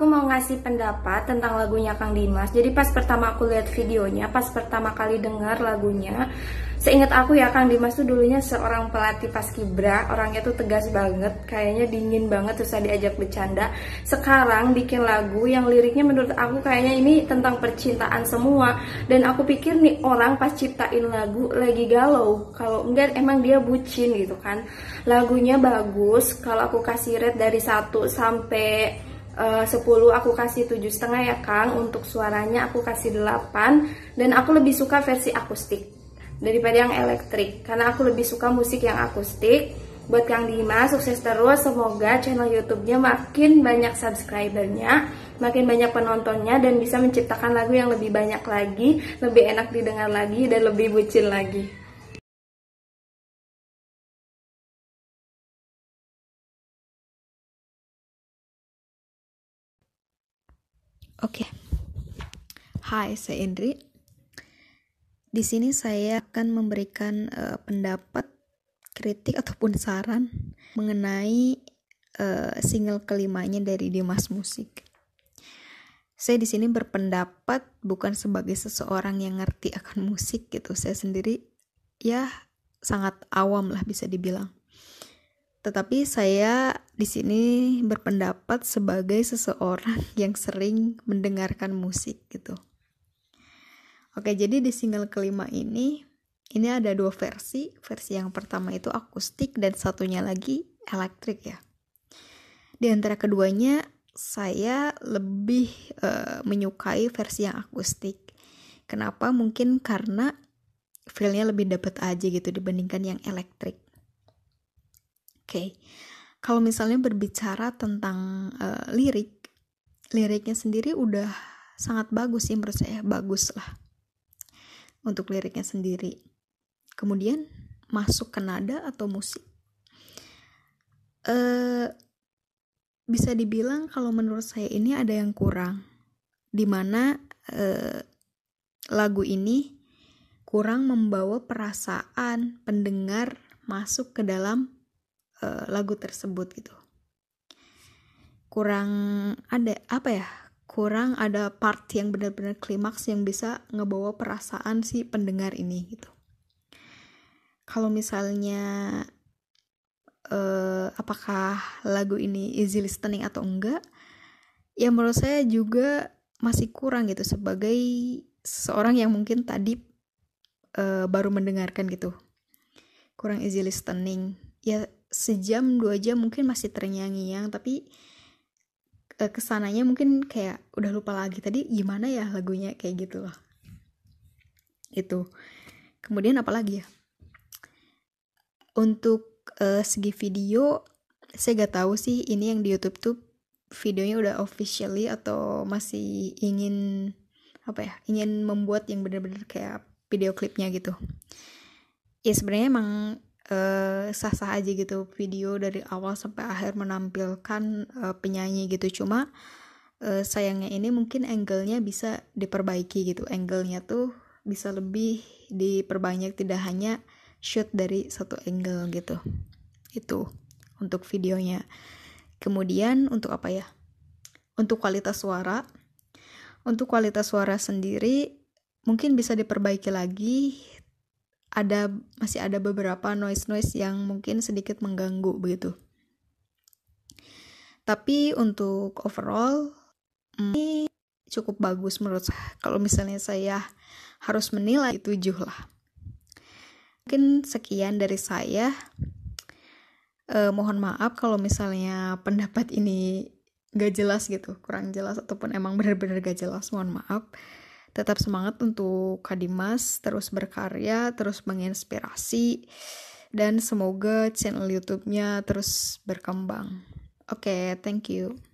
Aku mau ngasih pendapat tentang lagunya Kang Dimas. Jadi pas pertama aku lihat videonya, pas pertama kali dengar lagunya, seingat aku ya Kang Dimas tuh dulunya seorang pelatih Pas paskibra, orangnya tuh tegas banget, kayaknya dingin banget susah diajak bercanda. Sekarang bikin lagu yang liriknya menurut aku kayaknya ini tentang percintaan semua dan aku pikir nih orang pas ciptain lagu lagi galau. Kalau enggak emang dia bucin gitu kan. Lagunya bagus, kalau aku kasih rate dari 1 sampai Eh, uh, 10 aku kasih tujuh setengah ya Kang untuk suaranya aku kasih 8 dan aku lebih suka versi akustik daripada yang elektrik karena aku lebih suka musik yang akustik buat Kang Dima sukses terus semoga channel YouTube-nya makin banyak subscribernya makin banyak penontonnya dan bisa menciptakan lagu yang lebih banyak lagi lebih enak didengar lagi dan lebih bucin lagi Oke. Okay. Hai, saya Indri. Di sini saya akan memberikan uh, pendapat, kritik ataupun saran mengenai uh, single kelimanya dari Dimas Musik. Saya di sini berpendapat bukan sebagai seseorang yang ngerti akan musik gitu. Saya sendiri ya sangat awam lah bisa dibilang. Tetapi saya di sini berpendapat sebagai seseorang yang sering mendengarkan musik gitu. Oke, jadi di single kelima ini ini ada dua versi. Versi yang pertama itu akustik dan satunya lagi elektrik ya. Di antara keduanya saya lebih uh, menyukai versi yang akustik. Kenapa? Mungkin karena feelnya lebih dapat aja gitu dibandingkan yang elektrik okay. kalau misalnya berbicara tentang uh, lirik liriknya sendiri udah sangat bagus sih menurut saya bagus lah untuk liriknya sendiri kemudian masuk ke nada atau musik uh, bisa dibilang kalau menurut saya ini ada yang kurang dimana uh, eh, lagu ini kurang membawa perasaan pendengar masuk ke dalam Eh, lagu tersebut gitu kurang ada apa ya kurang ada part yang benar-benar klimaks yang bisa ngebawa perasaan si pendengar ini gitu kalau misalnya uh, apakah lagu ini easy listening atau enggak ya menurut saya juga masih kurang gitu sebagai seorang yang mungkin tadi uh, baru mendengarkan gitu kurang easy listening ya sejam dua jam mungkin masih ternyang-nyang tapi eh, kesananya mungkin kayak udah lupa lagi tadi gimana ya lagunya kayak gitu loh itu kemudian apa lagi ya untuk uh, segi video saya gak tahu sih ini yang di YouTube tuh videonya udah officially atau masih ingin apa ya ingin membuat yang bener-bener kayak video klipnya gitu ya sebenarnya emang Eh, sah-sah aja gitu video dari awal sampai akhir menampilkan uh, penyanyi gitu cuma uh, sayangnya ini mungkin angle-nya bisa diperbaiki gitu angle-nya tuh bisa lebih diperbanyak tidak hanya shoot dari satu angle gitu itu untuk videonya kemudian untuk apa ya untuk kualitas suara untuk kualitas suara sendiri mungkin bisa diperbaiki lagi ada masih ada beberapa noise-noise yang mungkin sedikit mengganggu begitu. Tapi untuk overall mm, ini cukup bagus menurut saya. Kalau misalnya saya harus menilai 7 lah. Mungkin sekian dari saya. E, mohon maaf kalau misalnya pendapat ini gak jelas gitu, kurang jelas ataupun emang benar-benar gak jelas, mohon maaf tetap semangat untuk Kadimas, terus berkarya, terus menginspirasi, dan semoga channel YouTube-nya terus berkembang. Oke, okay, thank you.